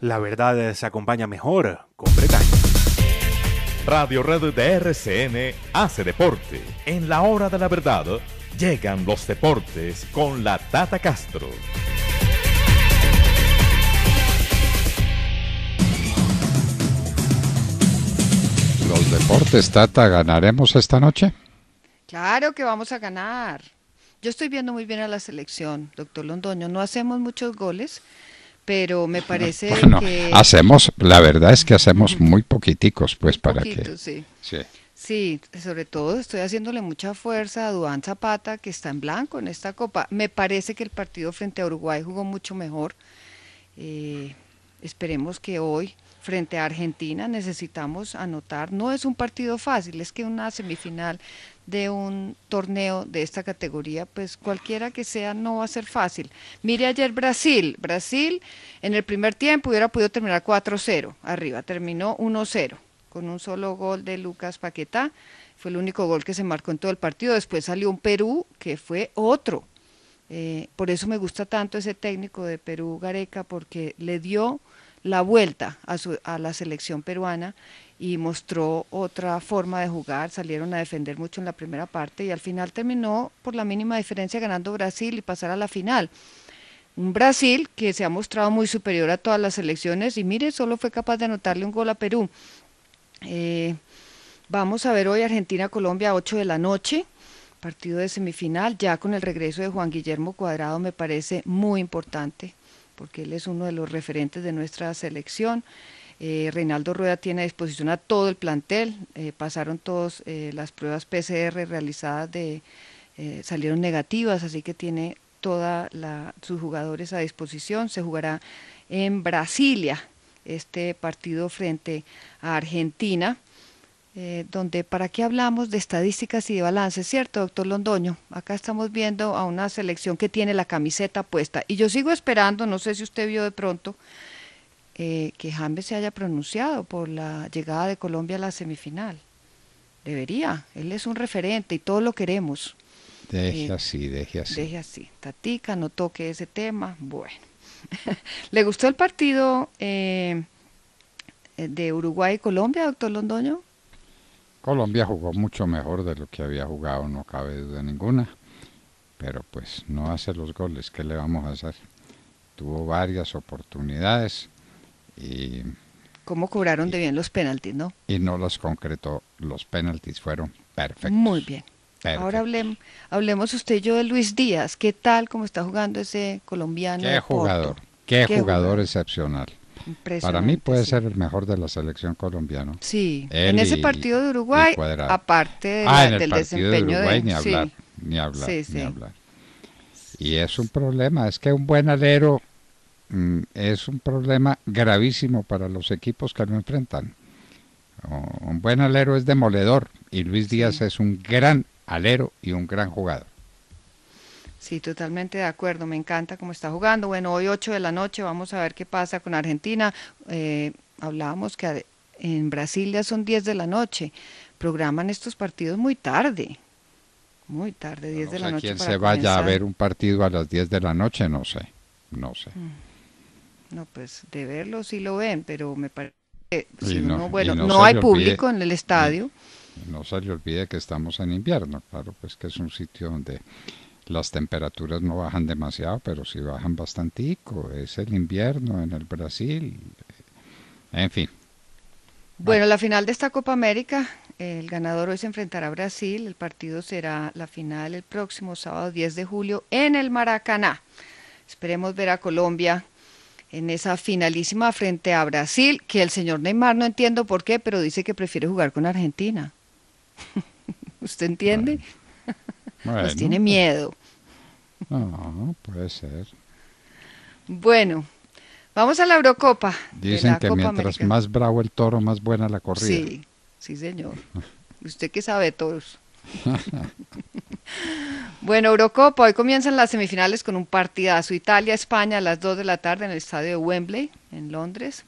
La verdad se acompaña mejor con Bretaña. Radio Red de RCN hace deporte. En la hora de la verdad llegan los deportes con la Tata Castro. Los deportes, Tata, ¿ganaremos esta noche? Claro que vamos a ganar. Yo estoy viendo muy bien a la selección, doctor Londoño. No hacemos muchos goles, pero me parece que hacemos la verdad es que hacemos muy poquiticos pues para que sí. sí. sí sobre todo estoy haciéndole mucha fuerza a Duan Zapata que está en blanco en esta copa me parece que el partido frente a Uruguay jugó mucho mejor eh, esperemos que hoy frente a Argentina necesitamos anotar. No es un partido fácil, es que una semifinal de un torneo de esta categoría, pues cualquiera que sea, no va a ser fácil. Mire ayer Brasil. Brasil en el primer tiempo hubiera podido terminar 4-0 arriba, terminó 1-0 con un solo gol de Lucas Paquetá. Fue el único gol que se marcó en todo el partido. Después salió un Perú que fue otro. Eh, por eso me gusta tanto ese técnico de Perú, Gareca, porque le dio la vuelta a, la selección peruana y mostró otra forma de jugar, salieron a defender mucho en la primera parte y al final terminó por la mínima diferencia ganando Brasil y pasar a la final. Un Brasil que se ha mostrado muy superior a todas las selecciones y mire, solo fue capaz de anotarle un gol a Perú. Eh, vamos a ver hoy Argentina-Colombia a 8 de la noche, partido de semifinal, ya con el regreso de Juan Guillermo Cuadrado me parece muy importante porque él es uno de los referentes de nuestra selección. Eh, Reinaldo Rueda tiene a disposición a todo el plantel, eh, pasaron todas eh, las pruebas PCR realizadas de, salieron negativas, así que tiene todos sus jugadores a disposición. Se jugará en Brasilia este partido frente a Argentina. Eh, donde para qué hablamos de estadísticas y de balances, ¿cierto, doctor Londoño? Acá estamos viendo a una selección que tiene la camiseta puesta. Y yo sigo esperando, no sé si usted vio de pronto, eh, que James se haya pronunciado por la llegada de Colombia a la semifinal. Debería, él es un referente y todo lo queremos. Deje eh, así, deje así. Deje así. Tatica, no toque ese tema. Bueno. ¿Le gustó el partido de Uruguay y Colombia, doctor Londoño? Colombia jugó mucho mejor de lo que había jugado, no cabe duda ninguna. Pero pues no hace los goles, ¿qué le vamos a hacer? Tuvo varias oportunidades y... ¿Cómo cobraron de bien los penaltis, no? Y no los concretó, los penaltis fueron perfectos. Muy bien. Ahora hablemos, hablemos usted y yo de Luis Díaz. ¿Qué tal, cómo está jugando ese colombiano? Qué jugador, qué, jugador excepcional. Para mí puede ser el mejor de la selección colombiana. Sí, en ese partido de Uruguay, aparte ah, del desempeño de Uruguay, ni hablar, ni hablar, ni hablar. Y es un problema, es que un buen alero mm, es un problema gravísimo para los equipos que lo enfrentan. un buen alero es demoledor y Luis Díaz es un gran alero y un gran jugador. Sí, totalmente de acuerdo. Me encanta cómo está jugando. Bueno, hoy 8 de la noche vamos a ver qué pasa con Argentina. Eh, hablábamos que en Brasil ya son 10 de la noche. Programan estos partidos muy tarde. Muy tarde, 10 de la noche. Quien se vaya a ver un partido a las 10 de la noche, no sé. No sé. Mm. No, pues de verlo sí lo ven, pero me parece eh, que no, bueno, no, hay público en el estadio. No, se le olvide que estamos en invierno, claro, pues que es un sitio donde las temperaturas no bajan demasiado, pero sí bajan bastante. Es el invierno en el Brasil. En fin. Bueno, la final de esta Copa América, el ganador hoy se enfrentará a Brasil. El partido será la final el próximo sábado 10 de julio en el Maracaná. Esperemos ver a Colombia en esa finalísima frente a Brasil, que el señor Neymar no entiendo por qué, pero dice que prefiere jugar con Argentina. ¿Usted entiende? tiene miedo. No, puede ser. Bueno, vamos a la Eurocopa. Dicen que mientras más bravo el toro, más buena la corrida. Sí, sí, señor. Usted que sabe todos toros. bueno, Eurocopa, hoy comienzan las semifinales con un partidazo. Italia-España a las 2 de la tarde en el estadio de Wembley, en Londres.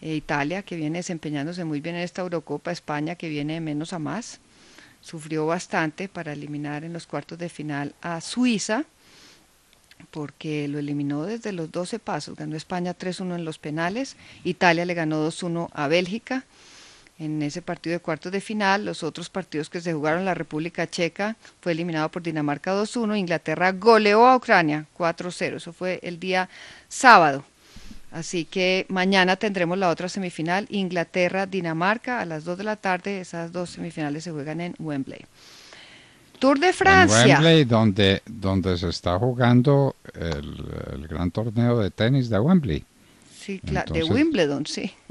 Eh, Italia, que viene desempeñándose muy bien en esta Eurocopa. España, que viene de menos a más sufrió bastante para eliminar en los cuartos de final a Suiza, porque lo eliminó desde los 12 pasos. Ganó España 3-1 en los penales, Italia le ganó 2-1 a Bélgica en ese partido de cuartos de final. Los otros partidos que se jugaron, la República Checa fue eliminado por Dinamarca 2-1, Inglaterra goleó a Ucrania 4-0, eso fue el día sábado. Así que mañana tendremos la otra semifinal, Inglaterra-Dinamarca, a las 2 de la tarde. Esas dos semifinales se juegan en Wembley. Tour de Francia. En Wembley, donde, donde se está jugando el, gran torneo de tenis de Wembley. Sí, claro, de Wimbledon, sí.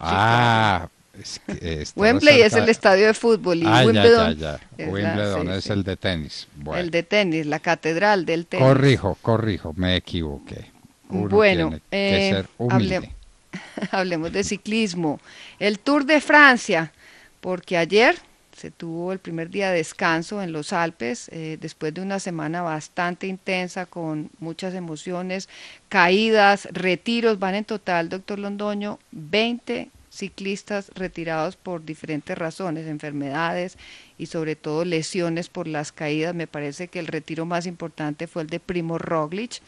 Ah, es que Wembley es el estadio de fútbol y ah, Wimbledon, ya, Es, Wimbledon es el de tenis. El de tenis, la catedral del tenis. Corrijo, corrijo, me equivoqué bueno, eh, hablemos de ciclismo. El Tour de Francia, porque ayer se tuvo el primer día de descanso en los Alpes, eh, después de una semana bastante intensa, con muchas emociones, caídas, retiros, van en total, doctor Londoño, 20 ciclistas retirados por diferentes razones, enfermedades y sobre todo lesiones por las caídas. Me parece que el retiro más importante fue el de Primo Roglic,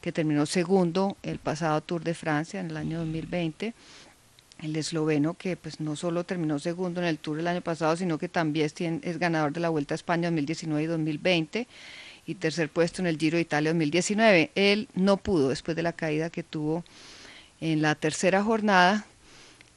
que terminó segundo el pasado Tour de Francia en el año 2020 el esloveno que pues no solo terminó segundo en el Tour el año pasado, sino que también es ganador de la Vuelta a España 2019 y 2020 y tercer puesto en el Giro de Italia 2019. Él no pudo después de la caída que tuvo en la tercera jornada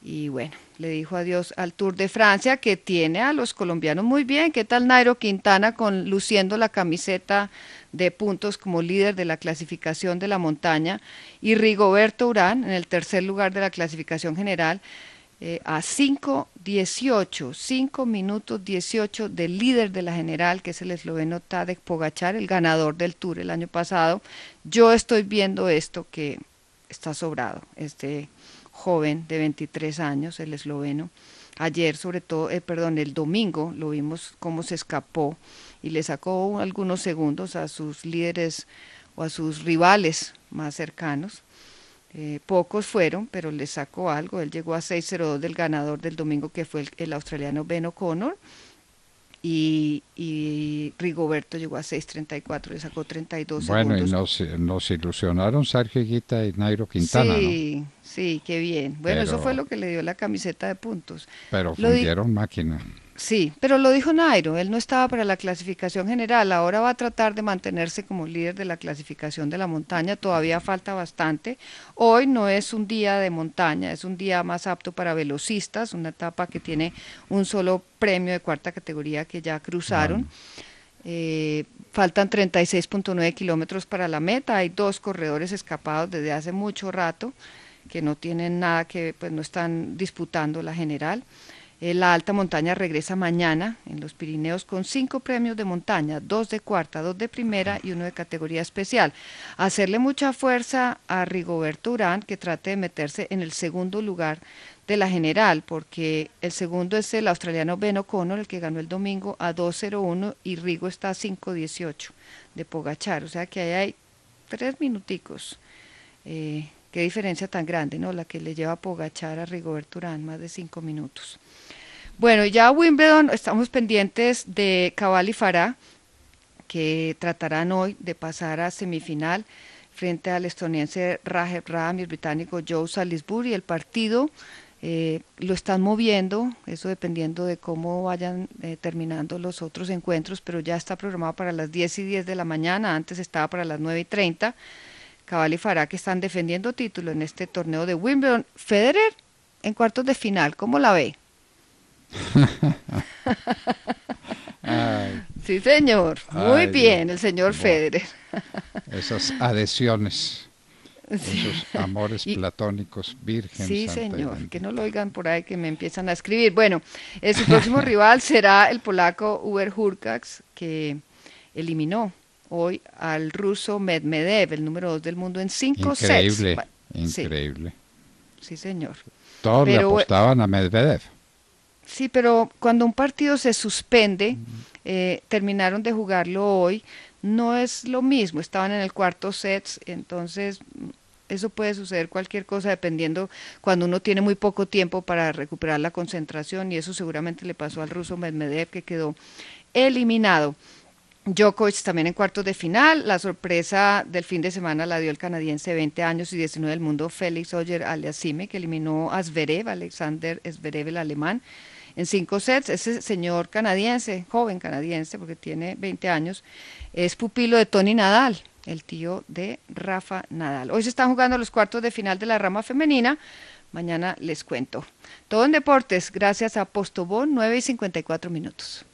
y bueno, le dijo adiós al Tour de Francia, que tiene a los colombianos muy bien. ¿Qué tal Nairo Quintana con luciendo la camiseta de puntos como líder de la clasificación de la montaña? Y Rigoberto Urán en el tercer lugar de la clasificación general. Eh, a a 18 5 minutos 18 del líder de la general, que es el esloveno Tadek Pogachar, el ganador del Tour el año pasado. Yo estoy viendo esto que está sobrado, este joven de 23 años, el esloveno. Ayer, sobre todo, eh, perdón, el domingo lo vimos cómo se escapó y le sacó algunos segundos a sus líderes o a sus rivales más cercanos. Eh, pocos fueron, pero le sacó algo. Él llegó a 6-0-2 del ganador del domingo, que fue el, australiano Ben O'Connor. Y, Rigoberto llegó a 6.34, le sacó 32 bueno, y nos, ilusionaron Sergio Guita y Nairo Quintana, sí, Sí, qué bien. Bueno, eso fue lo que le dio la camiseta de puntos. Pero fundieron máquina. Sí, pero lo dijo Nairo, él no estaba para la clasificación general, ahora va a tratar de mantenerse como líder de la clasificación de la montaña, todavía falta bastante. Hoy no es un día de montaña, es un día más apto para velocistas, una etapa que tiene un solo premio de cuarta categoría que ya cruzaron. Eh, faltan 36.9 kilómetros para la meta, hay dos corredores escapados desde hace mucho rato que no tienen nada que, pues no están disputando la general. Eh, la alta montaña regresa mañana en los Pirineos con cinco premios de montaña, dos de cuarta, dos de primera y uno de categoría especial. Hacerle mucha fuerza a Rigoberto Urán que trate de meterse en el segundo lugar de la general, porque el segundo es el australiano Ben O'Connor, el que ganó el domingo a 2-0-1, y Rigo está a 5-18 de Pogachar. O sea que ahí hay tres minuticos. Eh, Qué diferencia tan grande, ¿no? La que le lleva a Pogachar a Rigobert Urán, más de cinco minutos. Bueno, ya Wimbledon, estamos pendientes de Cabal y Farah, que tratarán hoy de pasar a semifinal frente al estoniense Rajeb Ram y el británico Joe Salisbury. El partido eh, lo están moviendo, eso dependiendo de cómo vayan eh, terminando los otros encuentros, pero ya está programado para las 10 y 10 de la mañana, antes estaba para las 9 y 30. Cabal y que están defendiendo título en este torneo de Wimbledon. Federer en cuartos de final, ¿cómo la ve? Sí, señor. Muy bien, el señor Federer. Esas adhesiones. Esos amores platónicos, virgen. Sí, señor, que no lo oigan por ahí que me empiezan a escribir. Bueno, eh, su próximo rival será el polaco Uber Hurkacz, que eliminó hoy al ruso Medvedev, el número dos del mundo, en 5 sets. Increíble, increíble. Sí, señor. Todos le eh, apostaban a Medvedev. Sí, pero cuando un partido se suspende, eh, terminaron de jugarlo hoy, no es lo mismo, estaban en el cuarto set, entonces mm, eso puede suceder cualquier cosa dependiendo cuando uno tiene muy poco tiempo para recuperar la concentración y eso seguramente le pasó al ruso Medvedev que quedó eliminado. Djokovic también en cuartos de final. La sorpresa del fin de semana la dio el canadiense 20 años y 19 del mundo Félix Oyer Aliasime, que eliminó a Zverev, Alexander Zverev el alemán, en cinco sets. Ese señor canadiense, joven canadiense, porque tiene 20 años, es pupilo de Tony Nadal, el tío de Rafa Nadal. Hoy se están jugando los cuartos de final de la rama femenina. Mañana les cuento. Todo en deportes, gracias a Postobón, 9 y 54 minutos.